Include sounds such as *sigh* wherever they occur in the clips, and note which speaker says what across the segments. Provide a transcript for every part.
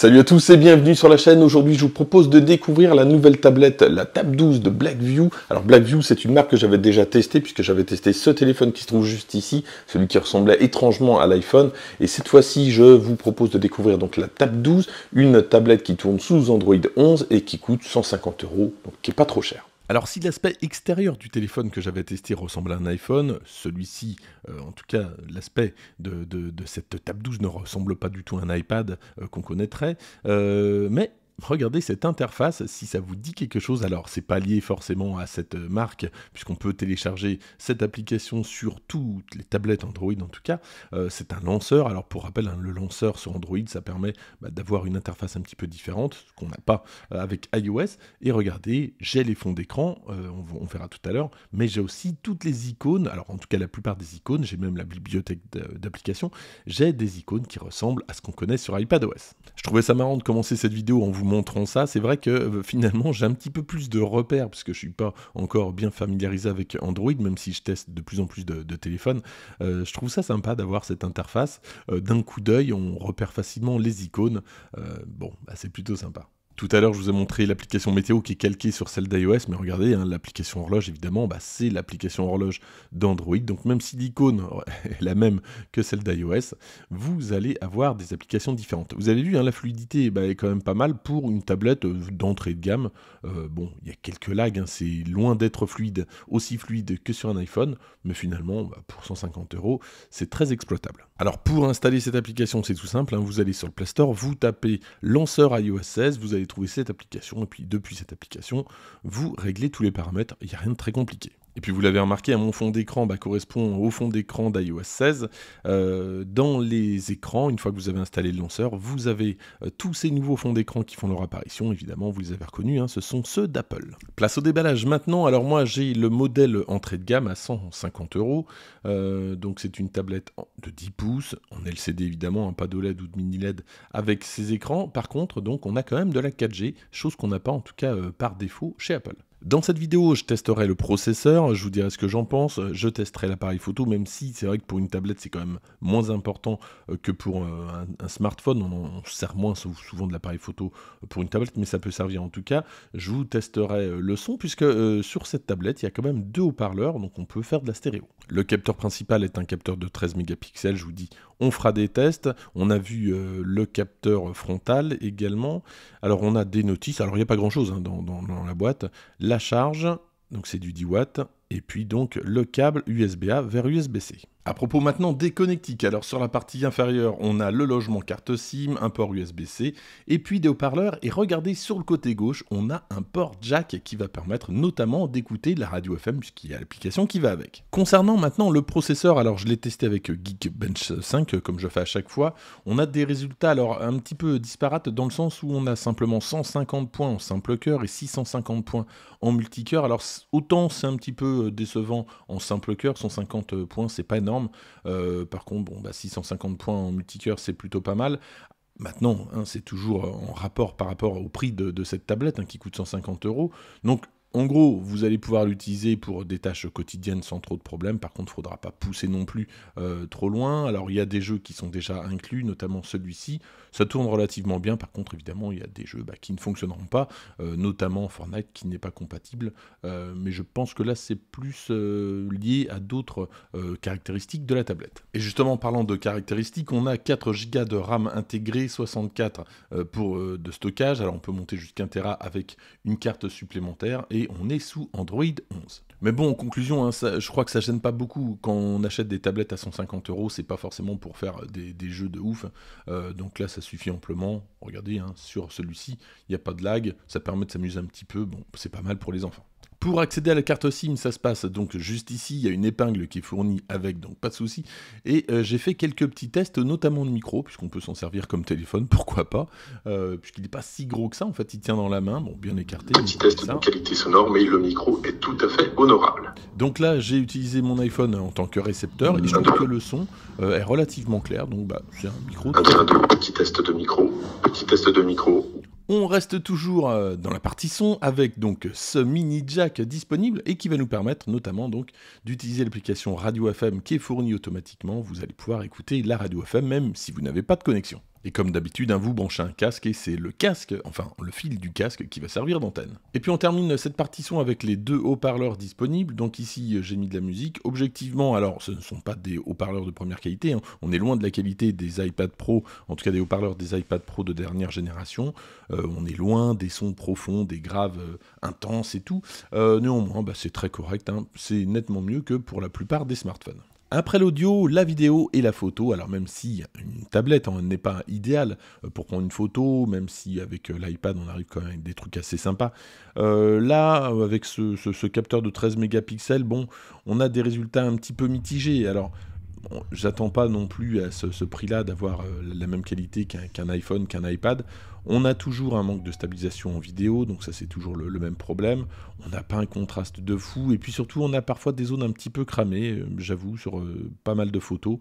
Speaker 1: Salut à tous et bienvenue sur la chaîne. Aujourd'hui, je vous propose de découvrir la nouvelle tablette, la Tab 12 de Blackview. Alors Blackview, c'est une marque que j'avais déjà testée puisque j'avais testé ce téléphone qui se trouve juste ici, celui qui ressemblait étrangement à l'iPhone. Et cette fois-ci, je vous propose de découvrir donc la Tab 12, une tablette qui tourne sous Android 11 et qui coûte 150 euros, donc qui est pas trop cher. Alors si l'aspect extérieur du téléphone que j'avais testé ressemble à un iPhone, celui-ci, euh, en tout cas l'aspect de, cette Tab 12 ne ressemble pas du tout à un iPad euh, qu'on connaîtrait, euh, mais regardez cette interface, si ça vous dit quelque chose, alors c'est pas lié forcément à cette euh, marque, puisqu'on peut télécharger cette application sur toutes les tablettes Android en tout cas, euh, c'est un lanceur, alors pour rappel, hein, le lanceur sur Android, ça permet bah, d'avoir une interface un petit peu différente, qu'on n'a pas euh, avec iOS, et regardez, j'ai les fonds d'écran, on, on, verra tout à l'heure, mais j'ai aussi toutes les icônes, alors en tout cas la plupart des icônes, j'ai même la bibliothèque d'applications, j'ai des icônes qui ressemblent à ce qu'on connaît sur iPadOS. Je trouvais ça marrant de commencer cette vidéo en vous Montrons ça, c'est vrai que euh, finalement j'ai un petit peu plus de repères puisque je suis pas encore bien familiarisé avec Android, même si je teste de plus en plus de, téléphones. Euh, je trouve ça sympa d'avoir cette interface. Euh, d'un coup d'œil, on repère facilement les icônes. bon, bah, c'est plutôt sympa. Tout à l'heure, je vous ai montré l'application météo qui est calquée sur celle d'iOS, mais regardez, hein, l'application horloge, évidemment, bah, c'est l'application horloge d'Android. Donc même si l'icône *laughs* est la même que celle d'iOS, vous allez avoir des applications différentes. Vous avez vu, hein, la fluidité bah, est quand même pas mal pour une tablette euh, d'entrée de gamme. Euh, bon, il y a quelques lags, hein, c'est loin d'être fluide, aussi fluide que sur un iPhone, mais finalement, bah, pour 150 euros, c'est très exploitable. Alors pour installer cette application, c'est tout simple, vous allez sur le Play Store, vous tapez lanceur iOS 16, vous allez trouver cette application, et puis depuis cette application, vous réglez tous les paramètres, il n'y a rien de très compliqué. Et puis vous l'avez remarqué, mon fond d'écran bah, correspond au fond d'écran d'iOS 16. Euh, dans les écrans, une fois que vous avez installé le lanceur, vous avez euh, tous ces nouveaux fonds d'écran qui font leur apparition. Évidemment, vous les avez reconnus, hein, ce sont ceux d'Apple. Place au déballage maintenant. Alors moi, j'ai le modèle entrée de gamme à 150 euros. Euh, donc c'est une tablette de 10 pouces, en LCD évidemment, un hein, pas d'OLED ou de mini LED avec ces écrans. Par contre, donc on a quand même de la 4G, chose qu'on n'a pas en tout cas par défaut chez Apple. Dans cette vidéo, je testerai le processeur, je vous dirai ce que j'en pense, je testerai l'appareil photo, même si c'est vrai que pour une tablette, c'est quand même moins important euh, que pour euh, un, smartphone. On, sert moins souvent de l'appareil photo euh, pour une tablette, mais ça peut servir en tout cas. Je vous testerai le son, puisque sur cette tablette, il y a quand même deux haut-parleurs, donc on peut faire de la stéréo. Le capteur principal est un capteur de 13 mégapixels, je vous dis, on fera des tests. On a vu le capteur frontal également. Alors on a des notices, alors il n'y a pas grand-chose hein, dans, la boîte charge, donc c'est du 10 watts, et puis donc le câble USB-A vers USB-C. À propos maintenant des connectiques, alors sur la partie inférieure, on a le logement carte SIM, un port USB-C, et puis des haut-parleurs, et regardez sur le côté gauche, on a un port jack qui va permettre notamment d'écouter la radio FM, puisqu'il y a l'application qui va avec. Concernant maintenant le processeur, alors je l'ai testé avec Geekbench 5, comme je fais à chaque fois, on a des résultats alors un petit peu disparates dans le sens où on a simplement 150 points en simple cœur et 650 points en multicœur, alors autant c'est un petit peu décevant en simple cœur, 150 points c'est pas énorme, euh, par contre, bon, 650 bah, points en multicœur, c'est plutôt pas mal. Maintenant, hein, c'est toujours en rapport par rapport au prix de, cette tablette hein, qui coûte 150 euros. Donc en gros, vous allez pouvoir l'utiliser pour des tâches quotidiennes sans trop de problèmes. Par contre, il ne faudra pas pousser non plus euh, trop loin. Alors, il y a des jeux qui sont déjà inclus, notamment celui-ci. Ça tourne relativement bien. Par contre, évidemment, il y a des jeux bah, qui ne fonctionneront pas, euh, notamment Fortnite qui n'est pas compatible. Euh, mais je pense que là, c'est plus lié à d'autres caractéristiques de la tablette. Et justement, en parlant de caractéristiques, on a 4 Go de RAM intégrée, 64 pour, de stockage. Alors, on peut monter jusqu'à 1 Tera avec une carte supplémentaire et on est sous Android 11. Mais bon, en conclusion, hein, ça, je crois que ça gêne pas beaucoup quand on achète des tablettes à 150 euros, c'est pas forcément pour faire des, jeux de ouf. Euh, donc là, ça suffit amplement. Regardez, hein, sur celui-ci, il n'y a pas de lag, ça permet de s'amuser un petit peu. Bon, c'est pas mal pour les enfants. Pour accéder à la carte SIM, ça se passe donc juste ici, il y a une épingle qui est fournie avec, donc pas de souci. Et euh, j'ai fait quelques petits tests, notamment de micro, puisqu'on peut s'en servir comme téléphone, *laughs* pourquoi pas, euh, puisqu'il n'est pas si gros que ça, en fait il tient dans la main, bon bien écarté. Petit test de qualité sonore, mais le micro est tout à fait honorable. Donc là j'ai utilisé mon iPhone en tant que récepteur, et je trouve que le son euh, est relativement clair, donc bah, un micro. Un, petit test de micro, petit test de micro. On reste toujours euh, dans la partie son avec donc ce mini jack disponible et qui va nous permettre notamment donc d'utiliser l'application Radio FM qui est fournie automatiquement. Vous allez pouvoir écouter la Radio FM même si vous n'avez pas de connexion. Et comme d'habitude, hein, vous branchez un casque et c'est le casque, enfin le fil du casque qui va servir d'antenne. Et puis on termine cette partition avec les deux haut-parleurs disponibles. Donc ici euh, j'ai mis de la musique. Objectivement, alors ce ne sont pas des haut-parleurs de première qualité, hein. on est loin de la qualité des iPad Pro, en tout cas des haut-parleurs des iPad Pro de dernière génération. Euh, on est loin des sons profonds, des graves euh, intenses et tout. néanmoins, bah, c'est très correct, hein. c'est nettement mieux que pour la plupart des smartphones. Après l'audio, la vidéo et la photo, alors même si une tablette hein, n'est pas idéale euh, pour prendre une photo, même si avec euh, l'iPad on arrive quand même avec des trucs assez sympas, euh, là avec ce, ce, capteur de 13 mégapixels, bon, on a des résultats un petit peu mitigés. Alors j'attends pas non plus à ce, prix-là d'avoir euh, la même qualité qu'un iPhone, qu'un iPad. On a toujours un manque de stabilisation en vidéo, donc ça c'est toujours le, même problème. On n'a pas un contraste de fou, et puis surtout on a parfois des zones un petit peu cramées, euh, j'avoue, sur euh, pas mal de photos.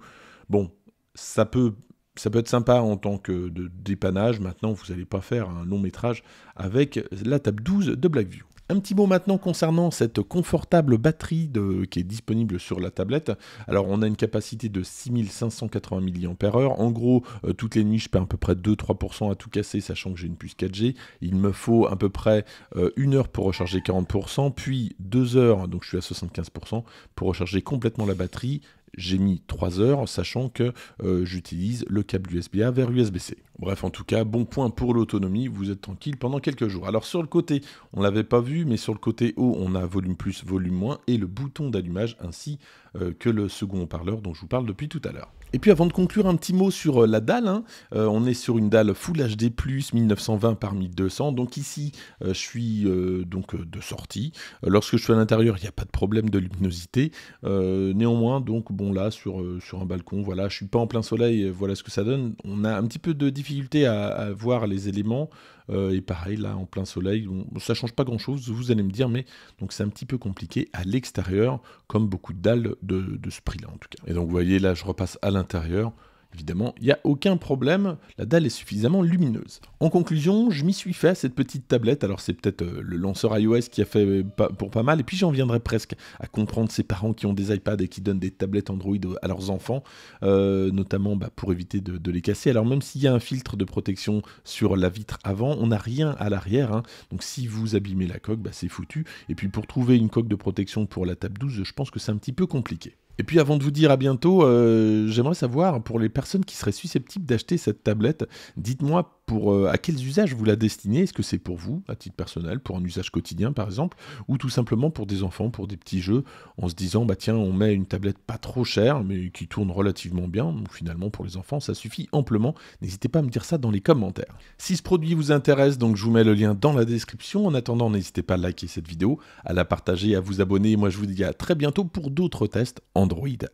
Speaker 1: Bon, ça peut ça peut être sympa en tant que dépannage. Maintenant, vous n'allez pas faire un long métrage avec la table 12 de Blackview. Un petit mot maintenant concernant cette confortable batterie de, qui est disponible sur la tablette. Alors on a une capacité de 6580 mAh. En gros, euh, toutes les nuits je perds à peu près 2-3% à tout casser, sachant que j'ai une puce 4G. Il me faut à peu près euh, une heure pour recharger 40%, puis deux heures, donc je suis à 75%, pour recharger complètement la batterie j'ai mis 3 heures, sachant que euh, j'utilise le câble USB-A vers USB-C. Bref, en tout cas, bon point pour l'autonomie, vous êtes tranquille pendant quelques jours. Alors sur le côté, on ne l'avait pas vu, mais sur le côté haut, on a volume plus, volume moins, et le bouton d'allumage ainsi euh, que le second haut-parleur dont je vous parle depuis tout à l'heure. Et puis avant de conclure, un petit mot sur euh, la dalle. Hein. Euh, on est sur une dalle Full HD+, 1920 par 1200. Donc ici, euh, je suis donc de sortie. lorsque je suis à l'intérieur, il n'y a pas de problème de luminosité. néanmoins, donc bon là, sur, sur un balcon, voilà, je suis pas en plein soleil, voilà ce que ça donne. On a un petit peu de difficulté à voir les éléments. Euh, et pareil, là, en plein soleil, ça change pas grand-chose, vous allez me dire, mais donc c'est un petit peu compliqué à l'extérieur, comme beaucoup de dalles de, de ce prix-là en tout cas. Et donc vous voyez, là, je repasse à l'intérieur. Évidemment, il n'y a aucun problème, la dalle est suffisamment lumineuse. En conclusion, je m'y suis fait à cette petite tablette, alors c'est peut-être euh, le lanceur iOS qui a fait euh, pour pas mal, et puis j'en viendrai presque à comprendre ces parents qui ont des iPads et qui donnent des tablettes Android à leurs enfants, euh, notamment bah, pour éviter de, les casser. Alors même s'il y a un filtre de protection sur la vitre avant, on n'a rien à l'arrière, hein. donc si vous abîmez la coque, bah, c'est foutu. Et puis pour trouver une coque de protection pour la table 12, je pense que c'est un petit peu compliqué. Et puis avant de vous dire à bientôt, euh, j'aimerais savoir pour les personnes qui seraient susceptibles d'acheter cette tablette, dites-moi pour, euh, à quels usages vous la destinez Est-ce que c'est pour vous, à titre personnel, pour un usage quotidien par exemple, ou tout simplement pour des enfants, pour des petits jeux, en se disant, bah tiens, on met une tablette pas trop chère, mais qui tourne relativement bien, finalement pour les enfants, ça suffit amplement. N'hésitez pas à me dire ça dans les commentaires. Si ce produit vous intéresse, donc je vous mets le lien dans la description. En attendant, n'hésitez pas à liker cette vidéo, à la partager, à vous abonner. Moi, je vous dis à très bientôt pour d'autres tests Android.